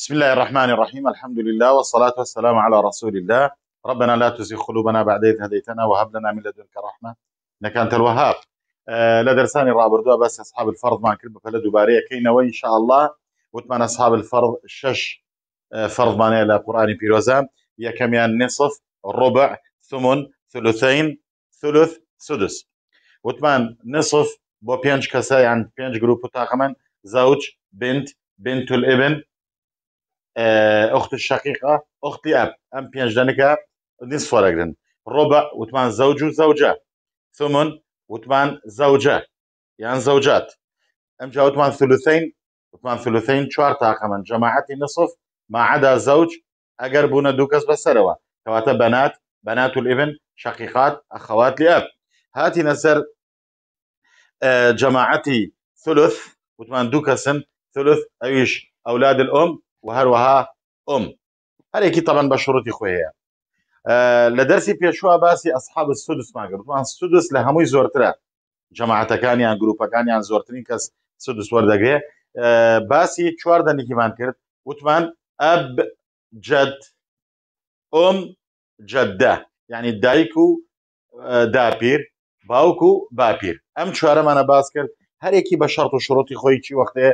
بسم الله الرحمن الرحيم الحمد لله والصلاة والسلام على رسول الله ربنا لا تزغ قلوبنا بعد إذ هديتنا وهب لنا من لدنك رحمة إنك أنت الوهاب آه لدرساني رابردوها بس أصحاب الفرض مع كلمة فلا وبارية كينا إن شاء الله وتمان أصحاب الفرض شش فرض فرض إلى قرآن بيروزان هي كميان نصف ربع ثمن ثلثين ثلث سدس وتمان نصف بو بينج كسا يعني بينج جروب تاقما زوج بنت بنت الابن آه، اخت الشقيقه اختي اب ام بينج دنكا نصف ورقن ربع وثمان زوج وزوجه ثمن وثمان زوجه يعني زوجات ام جا وثمان ثلثين وثمان ثلثين شوار تاقما جماعتي نصف ما عدا زوج اقربونا دوكس بسروا كواتا بنات بنات الابن شقيقات اخوات لاب هاتي نسر آه، جماعتي ثلث وثمان دوكسن ثلث ايش اولاد الام و هەروەها ئۆم هەرێکی تەبەن بە شڕەتی خۆەیە لە دەرسی پێشوا باسی ئەسحاب سودسمان کردوان سودس لە هەمووی زۆرترە جەماعەتەکانیان گروپەکانیان زۆرترین کەس سودس وەردەگرێ باسی چوار دەنیکیمان کرد وتمان ئەب جد ئۆم جددە یعنی دایک و داپیر باوک و باپیر ئەم چوارەمانە باس کرد هەرێکی بە شەرت و شڕۆتی خۆی چی وەختێ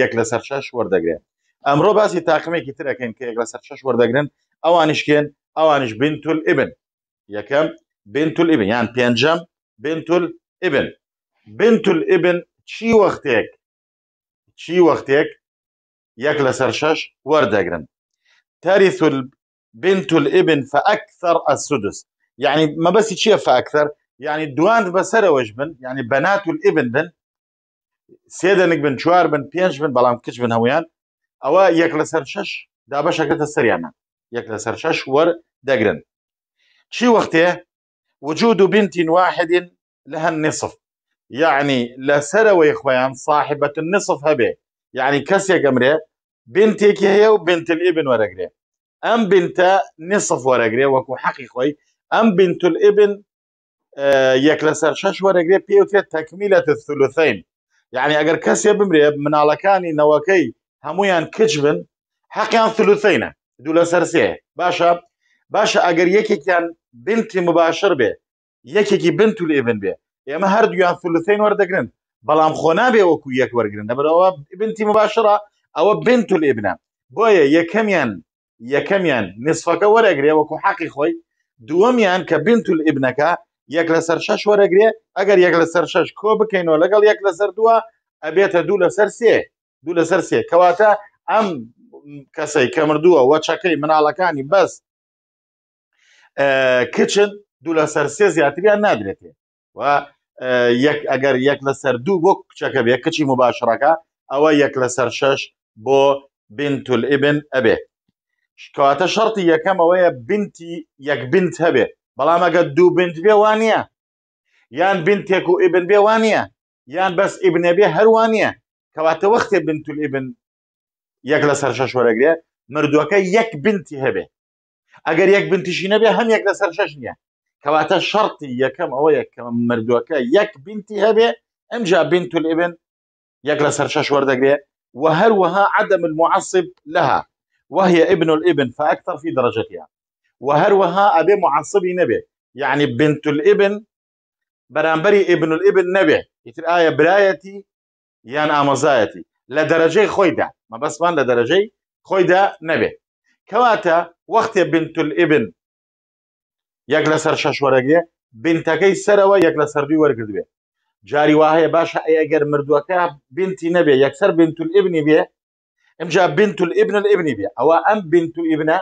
یەک لەسەر شش وەردەگرێت ئەمڕۆ باسی تاقمێکی ترەکەن کە لە سەر شش وەردەگرن ئەوانیشکێن ئەوانش بین تول ئبن یەکەم بین تول ئبن یان پێنجەم بین تول ئبن بین تول ئبن چی وەختێک چی وەختێک یەک لە سەر شش وەردەگرن تاریث بین تول ئبن فەکثەر ئەسودس یعنی مەبەسی چییە فاکتەر یعنی دواند بەسەرەوەش بن یعنی بەنات و ئبن بن سێ دەنگ بن چوار بن پێنج بن بەڵام کچ بن هەمویان ئەوە یەک لەسەر شەش دابەشەکەتە سەریانە یەک لەسەر شەش وەردەگرن چی وەختێ وجود بنت واحد لها النصف يعني لا لسروي خويان صاحبة النصف هبه يعني كسيا قمري بنتك هي وبنت الابن ورقري ام بنت نصف ورقري وكو حقي خوي ام بنت الابن آه يكلسر شش ورقري بيوتري تكملة الثلثين يعني اگر كاسيا بمري من على كاني نواكي هەمویان کچ بن حەقیان سلووسینە دوو لە سەرسێ باشە باشە ئەگەر یەکێکیان بنتی مباشر بێ یەکێکی بنت و لێبن بێ ئێمە هەردوویان سلووسین وەردەگرن بەڵام خۆ نابێ وەکو یەک وەرگن دەبەرەوە بنتی مباشرە ئەوە بنت و لێبنە بۆیە یەکەمیان یەکەمیان نصفەکە وەرەگرێ وەکو حەقی خۆی دووەمیان کە بنت و ئبنەکە یەک لەسەر شەش وەرەگرێ ئەگەر یەک لەسەر شەش کۆ بکەینەوە لەگەڵ یەک لەسەر دووە ئەبێتە دوو لەسەر سێ دوو لەسەر سێ کەواتە ئەم کەسەی کە مردووە وە چەکەی مناڵەکانی بەس کچن دوو لەسەر سێ زیاتریان نادرێتێ و یەک ئەگەر یەک لەسەر دوو بۆ کچەکە بێ کچی مباشڕەکە ئەوە یەک لەسەر شەش بۆ بنتول ئبن ئەبێ کەواتە شەرتی یەکەم ئەوەیە بنتی یەک بنت هەبێ بەڵام ئەگە دوو بنت بێ وانە یان بنتێک و ئبن بێ وانە یان بەس ئبنە بێ هەروانە كواتا وقت بنت الابن یەک لە سەر شەش وەرەگرێ مردووەکە یەک بنتی هەبێ ئەگەر یەک بنتیشی نەبێ هەم یەک لە سەر شەش نییە کەواتە شەڕی یەکەم يك یەکەم مردووەکە یەک بنتی هەبێ ئەمجا بنت الابن يك لسر شش وهل وهروها عدم المعصب لها وهي ابن الابن فأكثر في درجتها وهروها أبي معصبي نبي يعني بنت الابن برامبري ابن الابن نبي يتر آية برايتي یان ئامۆزایەتی لە دەرەجەی خۆیدا مەبەستمان لە دەرەجەی خۆیدا نەبێت کەواتە وەختێ بنتول ئبن یەک لەسەر شەش وەرەگێ بنتەکەی سەرەوە یەک لە سەردوی وەرگدوێ جاری واهەیە باشە ئەگەر مردووەکە بنتی نەبێ یەکسەر بنتول ئبنی بێ ئەمجا بنتول ئبن ئبنی بێ ئەوە ئەم بنتول ئبنە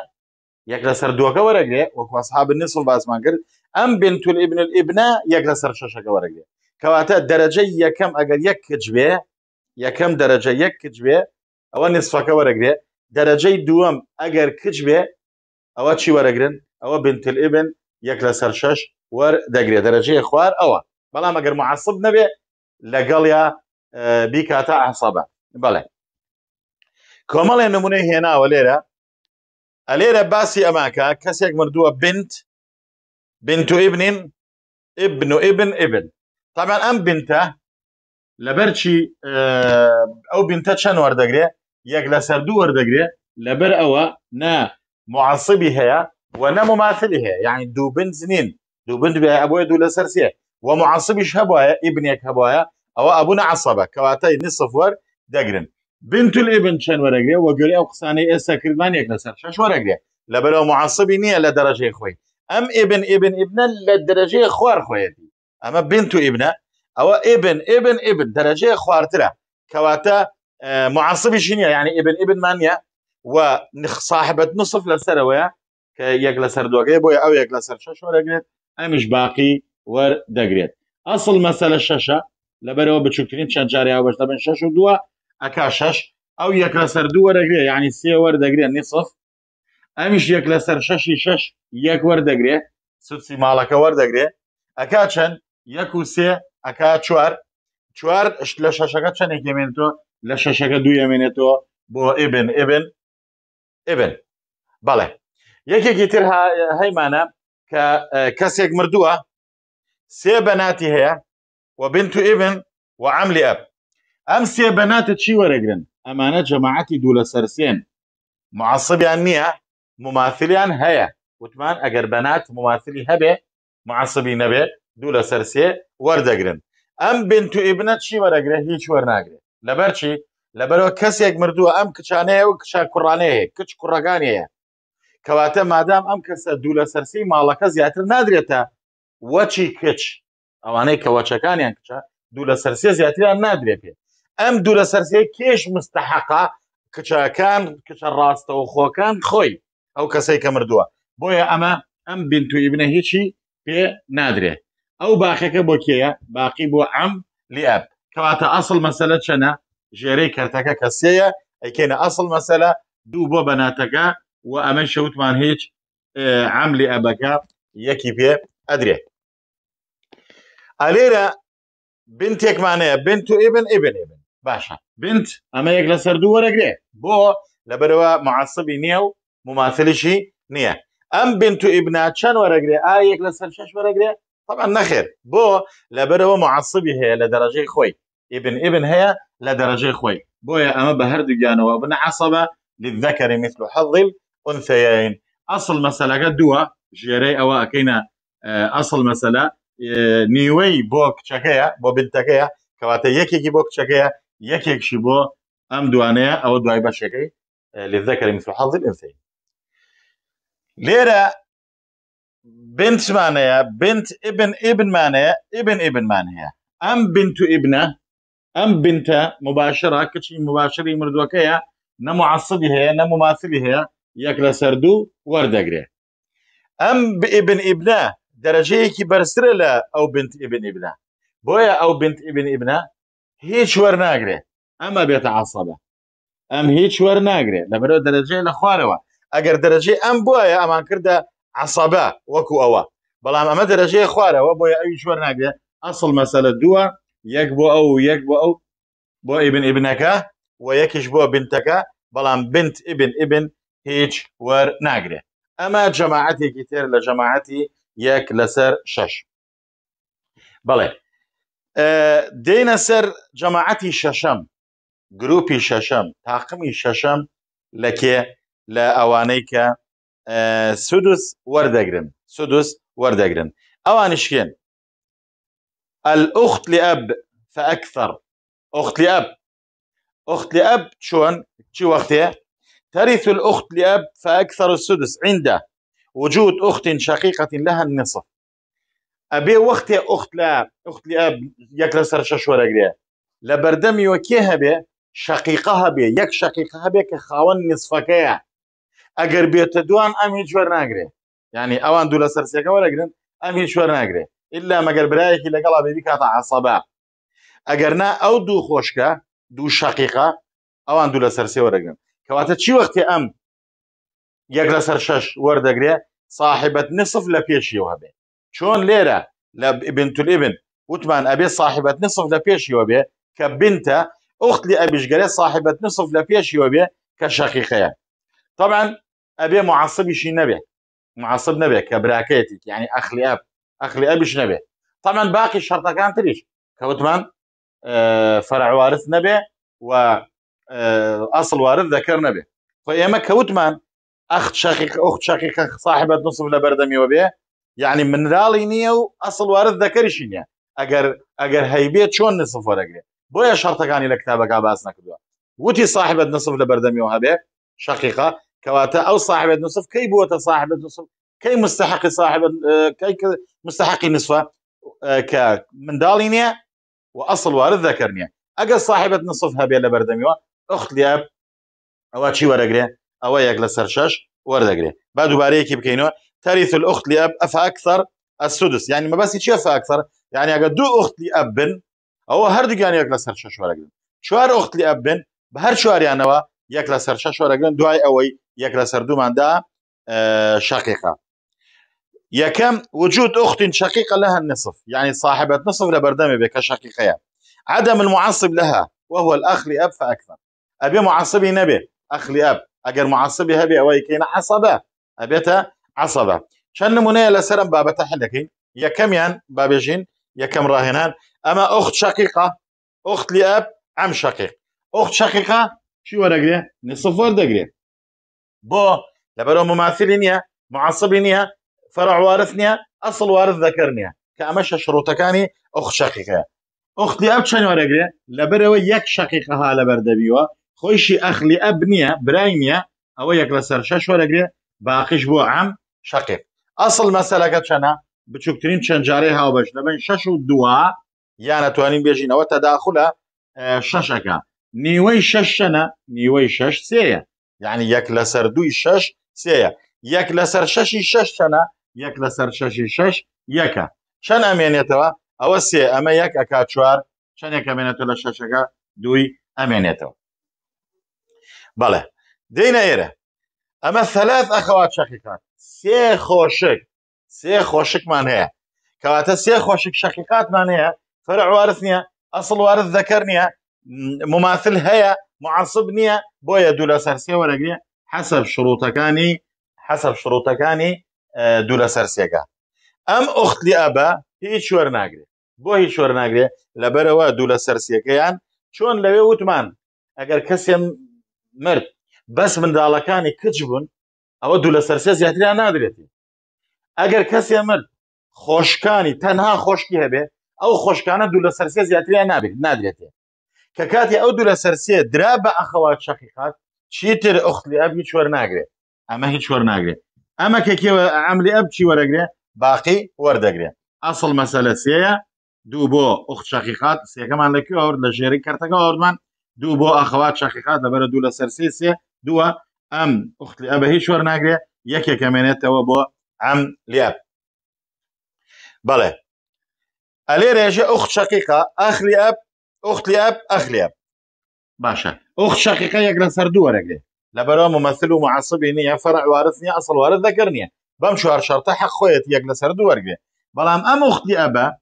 یەک لە سەردووەکە وەرەگێ وەکوەسحاب نسڵ باسمان کرد ئەم بنتول ئبن ئبنە یەک لە سەر شەشەکە وەرەگێ کەواتە دەرەجەی یەکەم ئەگەر یەک کچبێ یەکەم دەرەجە یەک کچبێ ئەوە نصفەکە وەرەگرێ دەرەجەی دووەم ئەگەر کچبێ ئەوە چی وەرەگرن ئەوە بنتل ئبن یەک لە سەر شەش وەردەگرێت دەرەجەیە خوار ئەوە بەڵام ئەگەر مععسب نەبێ لەگەڵ یا بیکاتە ئەحسابە بەڵێ کۆمەڵێ نمونەی هێناوە لێرە ئەلێرە باسی ئەماکە کەسێک مردووە بنت بنت و ئبنین ابن و ابن ابن طبعا ئەم بنتە لە بەرچی اه، ئەو بینتە چەند وەردەگرێ لسر دو سەر دوو وەردەگرێ لەبەر ئەوە نە معاصبی هەیە وەنە مماثلی هەیە یعنی دوو بنز نین دوو بند بێ ئەبە دوو لە سەرسیە و معاصبیش هەبواە ئیبنێک هەبواە ئەوە ئەبوون عسەبە کەواتای نصف وەر دەگرن بنت الابن چەند وەرەگرێ وەگەری ئەو قسانەی ئێستا کردمانێک لسر شش وەرەگرێ لەبەرەوە معاصبی نییە لە دەرەژەی خۆی ئەم ئبن ابن ابن لە دەرەژەیە خوار خۆیەتی ئەمە بنت ابنه ئەوە ئێبن ئێبن ئێبن دەرەجەیە خواردرە کەواتە معسبی نیە یعنی ئێبن ئێبنمانە و ساحبەت نصف لەسەرەوەە کە یەک لەسەر دوگەی بۆیە ئەو یەک لەسەر شش وەرەگرێت ئەمیش باقی وەردەگرێت ئەسڵ مەسەلە شەشە لەبەرەوە بچووکردین چەند جاریاوە دەبن شش و دووە ئەک شش ئەو یەک لەسەر دوو وەرەگرێت یعنی سێ وەردەگرێت نیصف ئەمیش یەک لەسەر شەشی شش یەک وەردەگرێت سوسی ماڵەکە وەردەگرێت ئەک چەند یەک و سێ ئەک چوار چوار لە شەشەکە چەندێکێنێتەوە لە شەشەکە دوویەمێنێتەوە بۆ ئێبن ئێبن ئێبن بەڵێ یەکێکی تر هەیمانە کە کەسێک مردووە سێ بەناتی هەیە و بن تو ئێبن و عملی ئەب ئەم سێ بەناتە چی وەرەگرن ئەمانە جەماعەتی دوو لە سەرسێن معسبیان نییە مماثلیان هەیە وتمان ئەگەر بەنات مماثلی هەبێ معسبی نەبێ دوو لە سەرسێ وەردەگرن ئەم بنت و ئیبنە چی وەرەگرێ هیچ وەرناگرێت لەبەر چی لەبەرەوە کەسێک مردووە ئەم کچانەیە و کچا کوڕانەیە کچ کوڕەکانەیە کەواتە مادام ئەم کەسە دوو لە سەرسی ماڵەکە زیاتر نادرێتە وەچی کچ ئەوانەی کە وەچەکانیان کچە دوو لە سەرسێ زیاتریان نادرێت پێ ئەم دوو لە سەرسێ کێش مستحقا کچەکان کچە ڕاستەوە خۆکان خۆی ئەو کەسەی کە مردووە بۆیە ئەمە ئەم بنتوی بنە هیچی پێ نادرێت ئەو باخەکە بۆ کێە باقی بۆ ئەم لاب کەواتە ئەاصل مەسەلە چەنە ژێرەی کەرتەکە کەسەیە ئەیکێنە ئەاصل مەسەلە دوو بۆ بەناتەکە و ئەمە شەوتمان هیچ عملی ئەبەکە یەکی پێ ئەدرێت ئەلێرە بنتێکمانەیە بنت و ئێبن ئێبن ئێبن باشە بنت ئەمە یەک لە سەر دوو وەرەگرێ بۆ لەبەرەوە مععسبی نییە و مماثلشی نییە ئەم بنت و ئیبنا چەند وەرەگرێ ئا یەک لە سەر شش وەرەگرێ طبعا نخير بو لبرو معصبي هي لدرجه خوي ابن ابن هي لدرجه خوي بو يا اما بهر دجان وابن عصبه للذكر مثل حظ الانثيين اصل مثلا قد دوا جيري او اكينا آه، اصل مثلا آه، نيوي بوك شكايا بو بنتكايا كواتي يكي بوك شكايا يكي شبو ام دوانيا او دواي بشكي آه، للذكر مثل حظ الانثيين ليره بنتمانەیە بنت ئبن ئبنمانەیە ئبن ئبنمان هەیە ئەم بنت و ئبنە ئەم بنتە مباشرە کچی مباشری مردوەکەیە نەمو عسەدی هەیە نەمو ماسیلی هەیە یەک لە سەردوو وەردەگرێت ئەم بئبن ئبنە دەرەجەیەکی بەرسرە لە ئەو بنت ئبن ئبنە بۆیە ئەو بنت ئبن ئبنە هیچ وەرناگرێت ئەمە بێتە عسەبە ئەم هیچ وەرناگرێت لەبەرەوە دەرەجێ لە خوارەوە ئەگەر دەرەجێ ئەم بواە ئەمان کردە عسەبە وەکو ئەوە بەڵام ئەمە دەرەژەیە خوارەوە بۆ ئەوی شوەر ناگرێت ئەسڵ مەسەلە دووە یەک بۆ ئەو یەک بۆ ئەو بۆ ئیبن ئیبنەکە و یەکیش بۆ بنتەکە بەڵام بنت ئیبن ئیبن هیچ وەر ناگرێت ئەمە جەماعەتێکی تر لە جەماعەتی یەک لەسەر شەش بەڵێ دێنە سەر جەماعەتی شەشەم گروپی شەشەم تاقمی شەشەم لەکێ لە ئەوانەی کە آه، سدس وەردەگرن سدس وەردەگرن ئەوانشکێن ئەلئخت الاخت لاب فاكثر اخت لاب اخت لاب شون شو وقتها ترث الأخت لأب فأكثر السدس عند وجود أخت شقيقة لها النصف أبي وقت أخت لأب أخت لأب يكلا سر ششورة قريه لبردمي وكيها بي شقيقها بي يك شقيقها به كخاون نصفك اگر بیت دوان ئەم هیچ وەر یعنی اوان ئەوان سر سیکا سەرسیەکە وەرەگرن ئەم هیچ وەر ناگرێت ئللا مەگەر برایەکی لەگەڵا بێبی کاتە عسەبا ئەگەر نا دو دوو دو شقیقه اوان ئەوان سر سی سەرسێ وەرەگرن کەواتە چی وقت ام یەک لە شش ور وەردەگرێ صاحبة نصف لە پێشیەوە هەبێ چۆن لێرە لە بنتولێبن وتمان ابي صاحبة نصف لە پێشیەوە بێ کە بنتە ئوخت لێ ئەبیژگەرێ نصف لە پێشیەوە بێ كشقيقية طبعا ئەبێ مععسبیشی نەبێ مععسب نەبێ کە براکەتی یعنی ئەخلیاب ئەخلی ئەبیش نەبێ تەمەەن باقی شەرتەکان تریش کەوتمان فەرعوارت نەبێ و ئەسڵ وارد دەکەر نەبێ خۆ ئێمە کەوتمان ئەخ ئەخ شقیقە صاحبەت نوسف لە بەردەمیەوە بێ یعنی منراڵی نییە و ئەسڵ وارد دەکەریشی نیە ئەگەر ئەگەر هەیبێ چۆن نسفۆرەگرێ بۆیە شەرتەکانی لە کتابەکە باس نەکردووە وتی صاحبەت نسف لە بەردەمیەوە هەبێ شقیقا كواتا او صاحبة نصف كي بوتا صاحبة نصف كي مستحق صاحب آه، كي مستحق نصفة آه، ك من دالينيا واصل وارد ذكرنيا اقا صاحبة نصفها بيلا بردميو اخت لياب او شي ورق او يقلا سرشاش ورد اقري باري باريك بكينو ترث الاخت لاب اف اكثر السدس يعني ما بس شي اف اكثر يعني اجا دو اخت لاب او هر دو يعني يقلا سرشاش ورق شوار اخت لاب بهر شو شوار يعني یەک لە سەر شەش وەرەگرن دوای لسر دو من دا شقیقه یکم وجود أخت شقيقة لها النصف يعني صاحبت نصف لبردمي بك شقیقه عدم المعصب لها وهو الأخ لأب فأكثر أبي معصبي نبي أخ لأب أجر معصبي هبي أوي كين عصبة أبيتا عصبة شن نمونه لسرم بابتا حلكين يكم ين بابجين يكم راهنان أما أخت شقيقة أخت لأب عم شقيق أخت شقيقة چی وەرەگرێ نسفەر دەگرێت بۆ لەبەرەوە مماثلی نییە مععسبی نییە فەرعوارث نییە ئەسڵ وارث دەکەر نییە کە ئەمە شەشڕۆتەکانی ئەو خشەقیقەیە ئۆختیاب چەند وەرەگرێ لەبەرەوە یەک شەقیقەها لەبەر دەبیوە خۆیشی ئەخلی ئەب نییە برای نییە ئەوە یەک لەسەر شەش وەرەگرێ باقیش بۆ ئەم شەقیق ئەسڵ مەسەلەکە چەنە بچووکترین چەندجارەی هاوبەش لەبن شەش و دووە یا نەتوانین بێژینەوە تەداخلە شەشەکە نیوەی شەش شەنە نیوەی شەش سەیە یعنی یەک لەسەر دوی شەش سەیە یەک لەسەر شەشی شەش شەنە یەک لەسەر شەشی شەش یەکە چەند ئەمێنێتەوە ئەوە سێ ئەمە یەک ئەک چوار چەندێک ئەمێنێتەوە لە شەشەکە دوی ئەمێنێتەوە بەڵێ دەینە ئێرە ئەمە سەلاف ئەخەوات شەقیقات سێ خۆشک سێ خۆشکمان هەیە کەواتە سێ خۆشک شەقیقاتمان هەیە فەرع وارث نییە ئەسڵ وارث دەکەر نییە مماثل هەیە معاصب نییە بۆیە دوو لە سەرسیە وەرەگرێ حەسب شروتەکانی حەسب شروتەکانی دوو لە سەرسیەکە ئەم ئوختی ئەبە هیچ شوەر ناگرێت بۆ هیچ شوەر ناگرێت لەبەرەوە دوو لە سەرسیەکەیان چۆن لەوێ وتمان ئەگەر کەسێن مرد بەس منداڵەکانی کچ بوون ئەوە دوو لە سەرسیە زیاتریان نادرێتی ئەگەر کەسێ مرد خۆشکانی تەنها خۆشکی هەبێ ئەو خۆشکانە دوو لە سەرسیە زیاتریان نابێت نادرێتێ کە کاتی ئەو دوو لە سەرسێ درا بە ئەخەوات شەقیقات چیتر ئەخلی ئەب هیچ وەرناگرێت ئەمە هیچ وەرناگرێت ئەمە کەکێوە ئەملی ئەب چی وەرەگرێ باقی وەردەگرێت ئەسڵ مەسەلەسیەیە دوو بۆ ئوخت شەقیقات سێکەمان لەکوێ ئەوور لە ژێری کەرتەکە ئەوردمان دوو بۆ ئەخەوات شەقیقات لەبەرە دوو لە سەرسێ سێ دووە ئەم ئوختی ئەبە هیچ وەرناگرێت یەکێکەمێنێتەوە بۆ ئەم لیاب بەڵێ ئەلێ رێژە ئوخت شەقیقا ئەخلی ئەب اخت لاب اخ لاب باشا اخت شقيقه يا جران سردو رجلي لبرا ممثل ومعصبي نيا فرع وارثني اصل وارث ذكرني بمشو هر شرطه حق خويت يا جران سردو بلام ام اخت لابا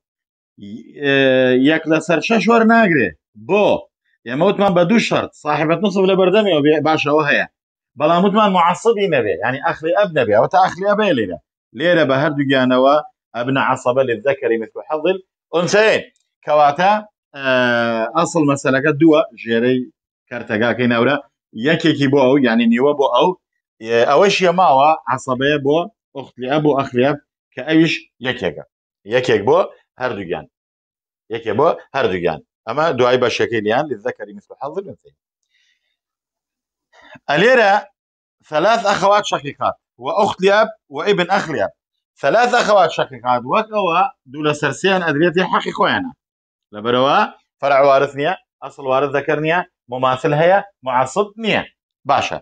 يك لسر شش ور ناگري بو يا موت من بدو شرط صاحبة نصف لبردمي باشا وهي بلا موت من معصبي نبي يعني اخلي اب نبي او تاخلي ابي ليلى ليلى بهردو جانوا ابن عصبة للذكر مثل حظ الانثيين كواتا ئاسڵ مەسەلەکە دووە ژێرەی کارتەگاکەی ناورە یەکێکی بۆ ئەو ینی نیوە بۆ ئەو ئەوەش یەماوە عسەبەیە بۆ ئۆختلیە بۆ ئەخلیە کە ئەویش یەکێکە یەکێک بۆ هەردووگیان یەکێ بۆ هەردووگیان ئەمە دوای بەشەکەی لیان لذەکەری مثل حەڵ ئەلێرە ثلاث أخوات شقيقات وأخت لأب وابن أخ لأب ثلاث أخوات شقيقات وكوا دول سرسيان أدريتي حقيقوانا لەبەرەوە فرع وارث نییە ئەسڵ وارث دەکەر نییە مماثل هەیە معسب نییە باشە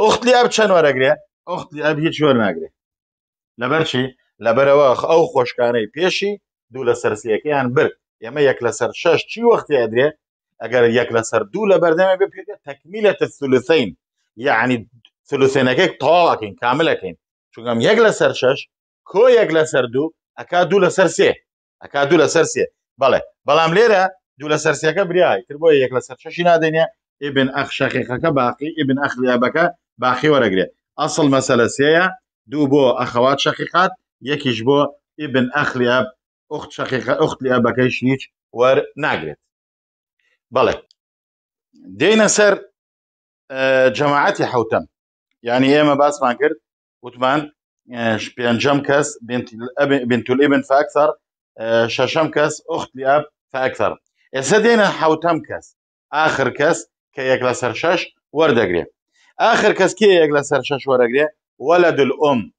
ئوختی ئەب چەند وەرەگرێ ئوختی ئەب هیچ وەر ناگرێت لەبەر چی لەبەرەوە ئەو خۆشکانەی پێشی دوو لە سەرسیەکەیان برد ئێمە یەک لەسەر شش چی وەختی ئەدرێ ئەگەر یەک لەسەر دوو لە بەردەمە بپ تەکمیلە سلوسین یعنی سلوسێنەکەی تاڵاکەین کاملەکەین چونگەم یەک لەسەر شش کۆ یەک لەسەر دوو ئەکا دوو لەسەر سێ ئەکا دوو لەسەر سێ بەڵێ بەڵام لێرە دوو لە سەرسیەکە بریای کرد بۆ یەک لە سەرشەشی نادێنێ ئێبن ئەخ شەقیقەکە باقی ئێبن ئەخلیابەکە باخی وەرەگرێ ئەسڵ مەسەلەسیەیە دوو بۆ ئەخەوات شەقیقات یەکیش بۆ ئێبن ئەخلیاب ئوخت شەقیقە ئوخت لیابەکەیش هیچ وەر ناگرێت بەڵێ دێنە سەر جەماعەتی حوتەم یعنی ئێمە باسمان کرد وتمان پێنجەم کەس بنتولێبن فاکسەر آه، شەشەم اخت ئوختی ئەب فەکتەر ئێستا دێنە حوتەم آخر كاس کە یەک لە سەر شەش آخر كاس کێ یەک لە سەر شەش ولد الأم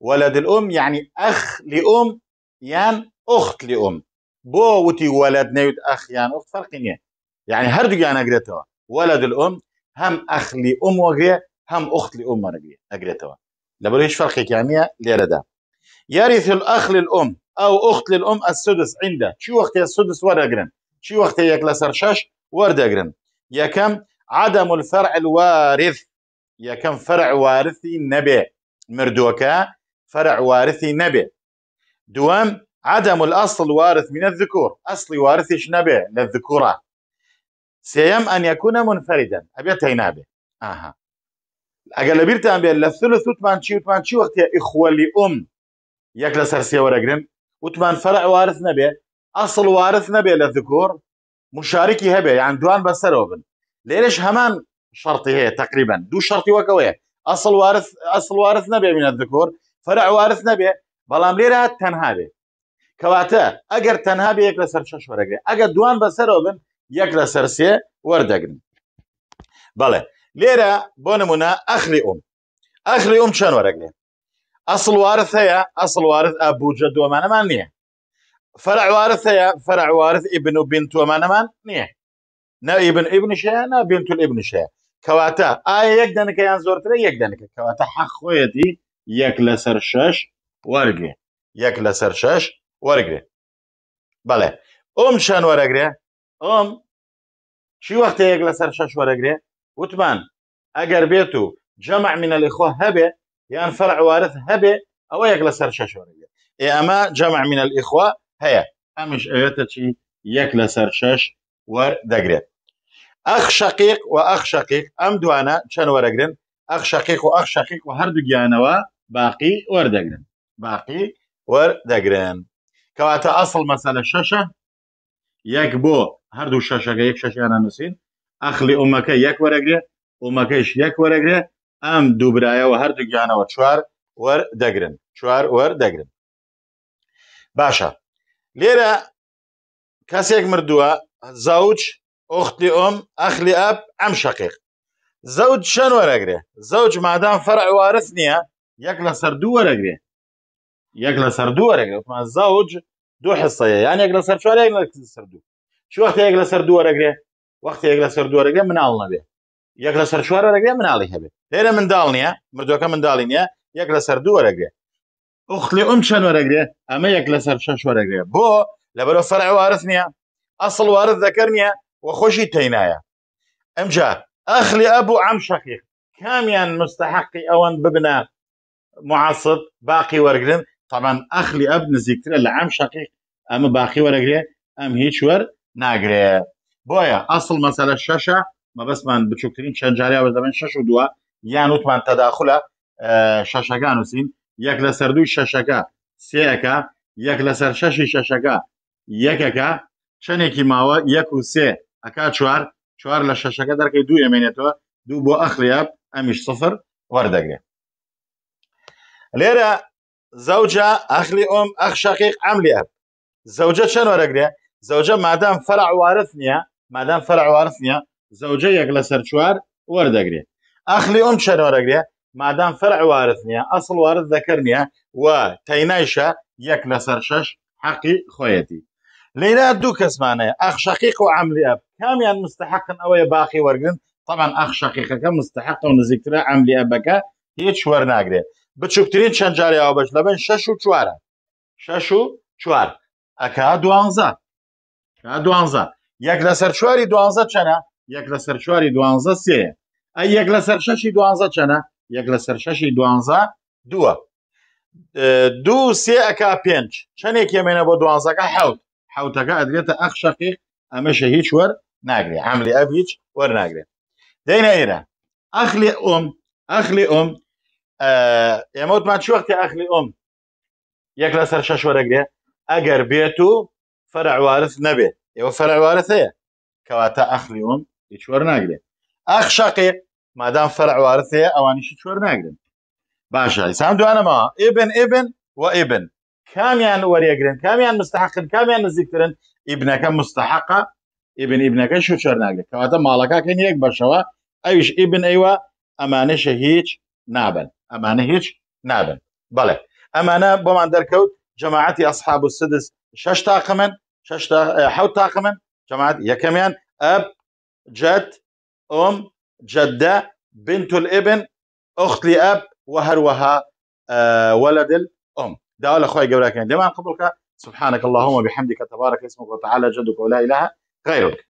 ولد الأم يعني أخ لأم يعني أخت لأم بو وتي ولد نيوت أخ يعني أخت فرق يعني هردو يعني أقريتوا ولد الأم هم أخ لأم وقريه هم أخت لأم أقريتوا لبرو هيش فرقك يعني ليردا دا يرث الأخ للأم او اخت للام السدس عنده شو وقت السدس شو وقت وقتی یک لسر شش يا كم عدم الفرع الوارث يا كم فرع وارثی نبي مردوكا فرع وارثي نبي دوام عدم الأصل وارث من الذكور أصلي وارثي نبي للذكورة سيم أن يكون منفردا ابيت نبي آها أقل بيرتا أن بيال الثلث وتمان شي وثمان شي وقت يا إخوة لأم يكلا سرسية ورقرن وتمان فرع وارث نەبێ ئەسڵ وارث نەبێ لە ذکۆر مشارکی هەبێ یان دوان بەسەرەوە بن لێرش هەمان شرطی هەیە تقریبا دوو شرتی وەکەوەیە ئەسڵ وارث ئەسڵ وارث نەبێ منە ذکۆر فرع وارث نەبێ بەڵام لێرە تەنها بێ کەواتە ئەگەر تەنها بێ یەک لەسەر شەش وەرەگرێ ئەگەر دوان بەسەرەوە بن یەک لەسەر سێ وەردەگرن بەڵێ لێرە بۆ نمونە ئەخلی ئوم ئەخلی ئوم چەند وەرەگرێ ئەسڵ وارث هەیە ئەسڵ وارث ئابوجە دۆمانەمان نییە فرعوارث هەیە فرعوارث ئیبن و بین تۆمانەمان نییە نائبن ئیبنشە نابین تو ئیبنشە کەواتە ئایا یەک دەنەکەیان زۆرترە یەک دەنەکە کەواتە حەخۆیەتی یەک لەسەر شەش وەرگێ یەک لەسەر شەش وەرگێ بەڵێ ئۆم شان وەرەگرێ ئۆم چی وەختە یەک لەسەر شەش وەرەگرێ وتمان ئەگەر بێت و جەمع منە لەخۆ هەبێ یان فرع وارث هەبێ ئەوە یەک لەسەر شەشوەرە ئێمە جەمع من الإخوا هەیە ئەمش ئەوێتە چی یەک لەسەر شەش وەردەگرێت ئەخ شقیق و ئەخ شقیق ئەم دوانە چەند وەرەگرن ئەخ شقیق و ئەخ شقیق و هەردوو گیانەوە باقی وەردەگرن باقی وەردەگرن کەواتە ئەسڵ مەسەلە شەشە یەک بۆ هەردوو شەشەکە یەک شەشیانە نووسین ئەخلی ئومەکە یەک وەرەگرێت ئومەکەیش یەک وەرەگرێت ئەم دووبرایەوە هەردوو گیانەوە چوار وەردەگرن چوار وەردەگرن باشە لێرە کەسێک مردووە زەوج ئۆختی ئۆم ئەخلی ئەب ئەم شەقیق زەوج چەند وەرەگرێ زەوج مادام فەرع وارث نییە یەک لە سەر دوو وەرەگرێ یەک لە سەر دوو وەرەگرێتمان زەوج دوو حسەیە یان یەک لە سەر چوار یەک لە سەر دوو چ وەخت یەک لە سەر دوو وەرەگرێ وەخت یەک لە سەر دووەرەگرێ مناڵ نەبێت یەک لە سەر چوارە دەگرێ مناڵی هەبێت لێرە منداڵ نییە مردوەکە منداڵی نیە یەک لە سەر دووە دەگرێ ئوخلی ئەم چەند وەرەگرێ ئەمە یەک لە سەر شەش وەرەگرێ بۆ لەبەرە فەرع وارث نییە ئەسڵ وارث دەکەر نییە وەخۆشی تینایە ئەمجا ئەخلی ئەبوو ئەم شەقیق کامیان مستحقی ئەوەن ببنە معاصب باقی وەرگن طبعا ئەخلی ئەب نزیکترە لە ئەم شەقیق ئەمە باقی وەرەگرێ ئەم هیچ وەر ناگرێ بۆیە ئەسڵ مەسەلە شەشە مەبەستمان بچووکترین چەند جاریا بەدەبن شش و دووە یان وتمان تەداخلە شەشەکان وسین یەک لە سەر دووی شەشەکە سەکە یەک لە سەر شەشی شەشەکە یەکەکە چەندێکی ماوە یەک و سێ ئەکا چوار چوار لە شەشەکە دەکەی دوو ئەمێنێتەوە دوو بۆ ئەخریاب ئەمیش سفر وەردەگرێت لێرە زەوجە ئەخلی ئۆم ئەخ شەقیق ئەملیاب زەوجە چەند وەرەگرێ زەوجە مادام فەرعوارت نییە مادام فەرعوارت نییە زەوجە یەک لە سەر چوار وەردەگرێت ئەخلی ئەم شەرەوەرەگرێ مادام فرع وارد نییە ئەسڵ وارد دەکرد نیە و تەینایشە یەک لە سەر شەش حەقی خۆیەتی لەیرا دوو کەسمانەیە ئەخ شقیق و عملی ئەب کامیان مستحقن ئەوەیە باخی وەرگن طبعا ئەخ شقیقەکە مستحق و نزیکترە عملی ئەبەکە هیچ شوەر ناگرێت بچووکترین چەند جاریەوە بەش لەبن شش و چوارە شش و چوار ئەکا دوانزە دوانزە یەک لەسەر چواری دوانزە چەنە یەک لە سەر چواری دوانزە سێ ئە یەک لە سەر شەشی دوانزا اه، دو دو لە سەر شەشی دوانزە دووە دوو سێ دوانزا پێنج حوت ئەمێنە بۆ دوانزەکە اخ حوتەکە ئەدرێتە ئەخ ور ئەمەشە هیچ وەر ناگرێ حملی ئەف هیچ وەرناگرێت دەینە ئێرە ئەخلی ئۆم ئەخلی ئۆم ئێمەوتمان چوەختی ئەخلی ئۆم یەک لە ور شەش وەرەگرێ ئەگەر فرع وارث فەرعوارث نەبێت فرع فەرعوارث هەیە کەواتە اخلي ئۆم چۆر ناگرێت ئاخ شقێ مادام فەرعوارەیە ئەوانیشی چۆر ناگرن باشە ئسان دوانەما ئێبن ئێبن و ئێبن کامیان وەرێگرن کامیان مستحقن کامیان نزیکترن ئیبنەکە مستحقە ئیبن ئیبنەکە شو چۆر ناگرێت کەواتە ماڵەکەکەن یەک بەشەوە ئەویش ئیبن ئەیوە ئەمانەشە هیچ نابن ئەمانە هیچ نابن بەڵێ ئەمانە بۆمان دەرکەوت جەماعەتی ئەسحاب و سدس شش تاقمن شش حوت تاقمن جەماعەت یەکەمیان ئەب جد أم جدة بنت الابن أخت لأب وهروها أه ولد الأم ده أول أخوي قبل لما قبلك سبحانك اللهم وبحمدك تبارك اسمك وتعالى جدك ولا إله غيرك